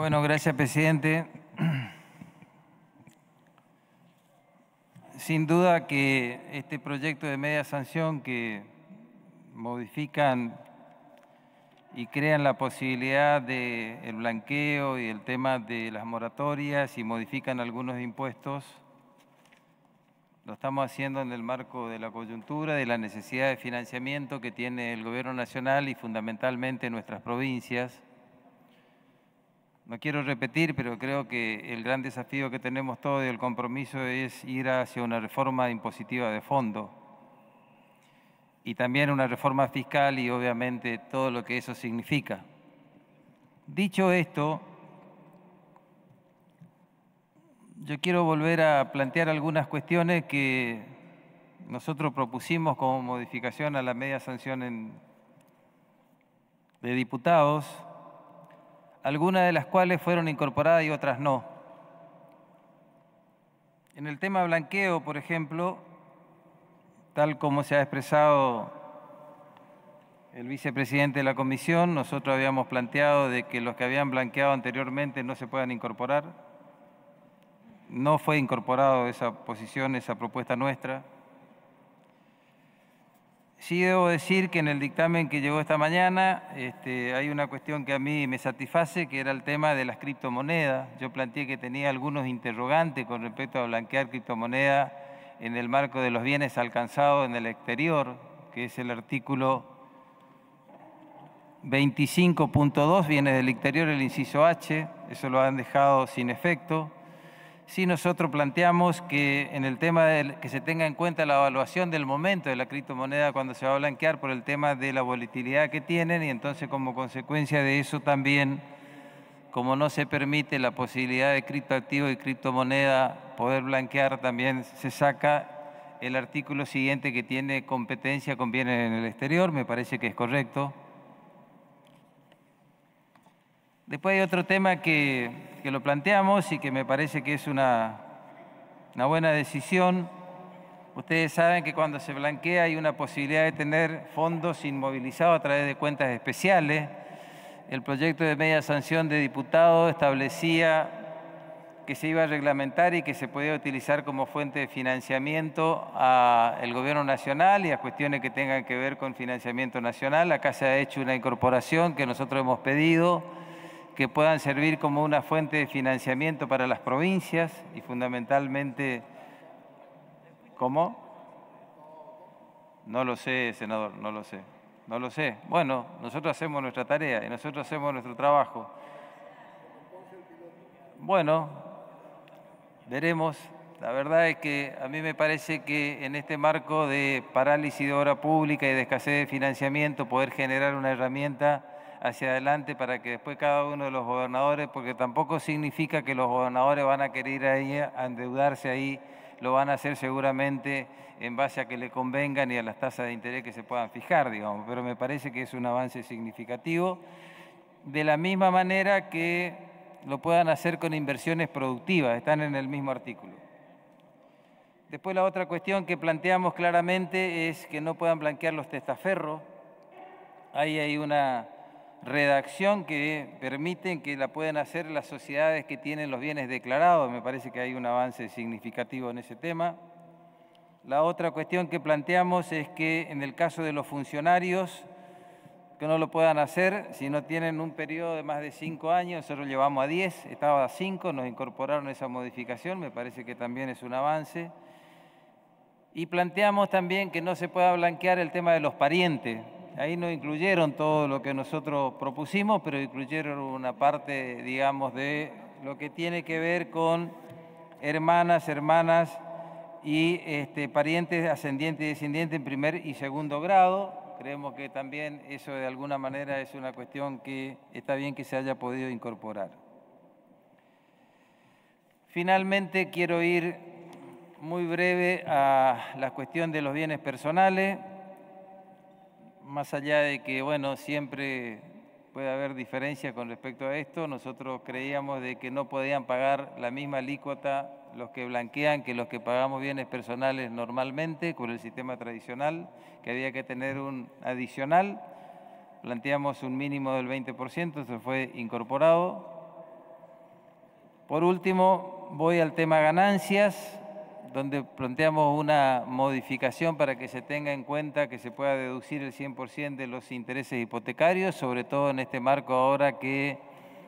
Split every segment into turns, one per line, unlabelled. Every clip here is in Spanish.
Bueno, gracias, presidente. Sin duda que este proyecto de media sanción que modifican y crean la posibilidad del de blanqueo y el tema de las moratorias y modifican algunos impuestos, lo estamos haciendo en el marco de la coyuntura, de la necesidad de financiamiento que tiene el Gobierno Nacional y fundamentalmente nuestras provincias no quiero repetir, pero creo que el gran desafío que tenemos todos y el compromiso es ir hacia una reforma impositiva de fondo y también una reforma fiscal y obviamente todo lo que eso significa. Dicho esto, yo quiero volver a plantear algunas cuestiones que nosotros propusimos como modificación a la media sanción de diputados algunas de las cuales fueron incorporadas y otras no. En el tema blanqueo, por ejemplo, tal como se ha expresado el vicepresidente de la comisión, nosotros habíamos planteado de que los que habían blanqueado anteriormente no se puedan incorporar. No fue incorporado esa posición, esa propuesta nuestra. Sí debo decir que en el dictamen que llegó esta mañana este, hay una cuestión que a mí me satisface, que era el tema de las criptomonedas. Yo planteé que tenía algunos interrogantes con respecto a blanquear criptomonedas en el marco de los bienes alcanzados en el exterior, que es el artículo 25.2, bienes del exterior, el inciso H, eso lo han dejado sin efecto sí nosotros planteamos que en el tema de que se tenga en cuenta la evaluación del momento de la criptomoneda cuando se va a blanquear por el tema de la volatilidad que tienen y entonces como consecuencia de eso también, como no se permite la posibilidad de criptoactivo y criptomoneda poder blanquear, también se saca el artículo siguiente que tiene competencia con bienes en el exterior, me parece que es correcto. Después hay otro tema que que lo planteamos y que me parece que es una, buena decisión. Ustedes saben que cuando se blanquea hay una posibilidad de tener fondos inmovilizados a través de cuentas especiales. El proyecto de media sanción de diputados establecía que se iba a reglamentar y que se podía utilizar como fuente de financiamiento al gobierno nacional y a cuestiones que tengan que ver con financiamiento nacional. Acá se ha hecho una incorporación que nosotros hemos pedido que puedan servir como una fuente de financiamiento para las provincias y fundamentalmente, ¿cómo? No lo sé, senador, no lo sé, no lo sé. Bueno, nosotros hacemos nuestra tarea y nosotros hacemos nuestro trabajo. Bueno, veremos. La verdad es que a mí me parece que en este marco de parálisis de obra pública y de escasez de financiamiento, poder generar una herramienta hacia adelante para que después cada uno de los gobernadores, porque tampoco significa que los gobernadores van a querer ahí a endeudarse ahí, lo van a hacer seguramente en base a que le convengan y a las tasas de interés que se puedan fijar, digamos, pero me parece que es un avance significativo. De la misma manera que lo puedan hacer con inversiones productivas, están en el mismo artículo. Después la otra cuestión que planteamos claramente es que no puedan blanquear los testaferros. Ahí hay una redacción que permiten que la puedan hacer las sociedades que tienen los bienes declarados. Me parece que hay un avance significativo en ese tema. La otra cuestión que planteamos es que en el caso de los funcionarios, que no lo puedan hacer si no tienen un periodo de más de cinco años, nosotros llevamos a diez, estaba a cinco, nos incorporaron esa modificación, me parece que también es un avance. Y planteamos también que no se pueda blanquear el tema de los parientes, ahí no incluyeron todo lo que nosotros propusimos, pero incluyeron una parte, digamos, de lo que tiene que ver con hermanas, hermanas y este, parientes, ascendientes y descendientes en primer y segundo grado. Creemos que también eso de alguna manera es una cuestión que está bien que se haya podido incorporar. Finalmente quiero ir muy breve a la cuestión de los bienes personales más allá de que, bueno, siempre puede haber diferencias con respecto a esto, nosotros creíamos de que no podían pagar la misma alícuota los que blanquean que los que pagamos bienes personales normalmente con el sistema tradicional, que había que tener un adicional. Planteamos un mínimo del 20%, eso fue incorporado. Por último, voy al tema ganancias donde planteamos una modificación para que se tenga en cuenta que se pueda deducir el 100% de los intereses hipotecarios, sobre todo en este marco ahora que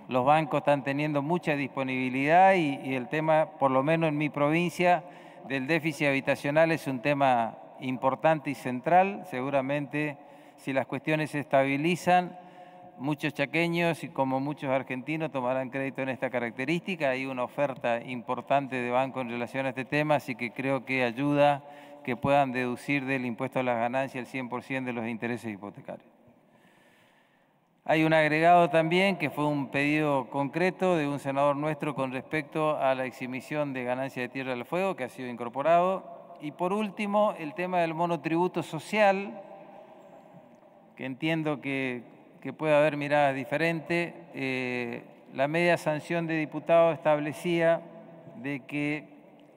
los bancos están teniendo mucha disponibilidad y, el tema, por lo menos en mi provincia, del déficit habitacional es un tema importante y central. Seguramente si las cuestiones se estabilizan, muchos chaqueños y como muchos argentinos tomarán crédito en esta característica. Hay una oferta importante de banco en relación a este tema, así que creo que ayuda que puedan deducir del impuesto a las ganancias el 100% de los intereses hipotecarios. Hay un agregado también que fue un pedido concreto de un senador nuestro con respecto a la exhibición de ganancias de tierra del fuego que ha sido incorporado. Y por último, el tema del monotributo social, que entiendo que que puede haber miradas diferentes, eh, la media sanción de diputado establecía de que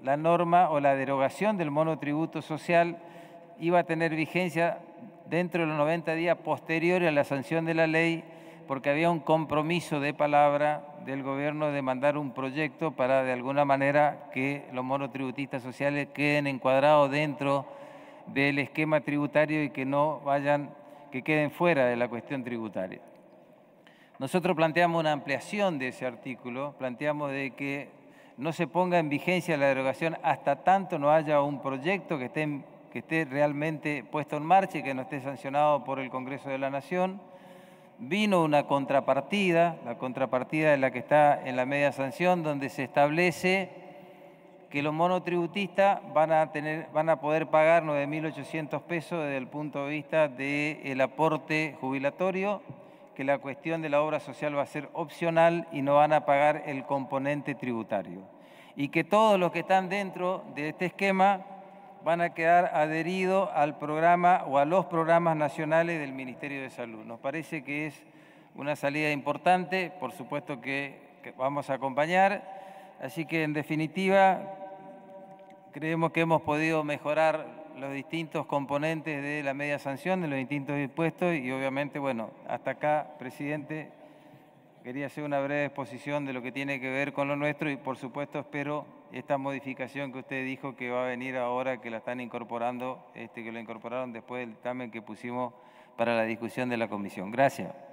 la norma o la derogación del monotributo social iba a tener vigencia dentro de los 90 días posteriores a la sanción de la ley, porque había un compromiso de palabra del gobierno de mandar un proyecto para de alguna manera que los monotributistas sociales queden encuadrados dentro del esquema tributario y que no vayan que queden fuera de la cuestión tributaria. Nosotros planteamos una ampliación de ese artículo, planteamos de que no se ponga en vigencia la derogación hasta tanto no haya un proyecto que esté, que esté realmente puesto en marcha y que no esté sancionado por el Congreso de la Nación. Vino una contrapartida, la contrapartida de la que está en la media sanción, donde se establece que los monotributistas van a, tener, van a poder pagar 9.800 pesos desde el punto de vista del aporte jubilatorio, que la cuestión de la obra social va a ser opcional y no van a pagar el componente tributario. Y que todos los que están dentro de este esquema van a quedar adheridos al programa o a los programas nacionales del Ministerio de Salud. Nos parece que es una salida importante, por supuesto que vamos a acompañar Así que en definitiva, creemos que hemos podido mejorar los distintos componentes de la media sanción, de los distintos impuestos y obviamente, bueno, hasta acá, presidente, quería hacer una breve exposición de lo que tiene que ver con lo nuestro y por supuesto espero esta modificación que usted dijo que va a venir ahora, que la están incorporando, este, que lo incorporaron después del dictamen que pusimos para la discusión de la comisión. Gracias.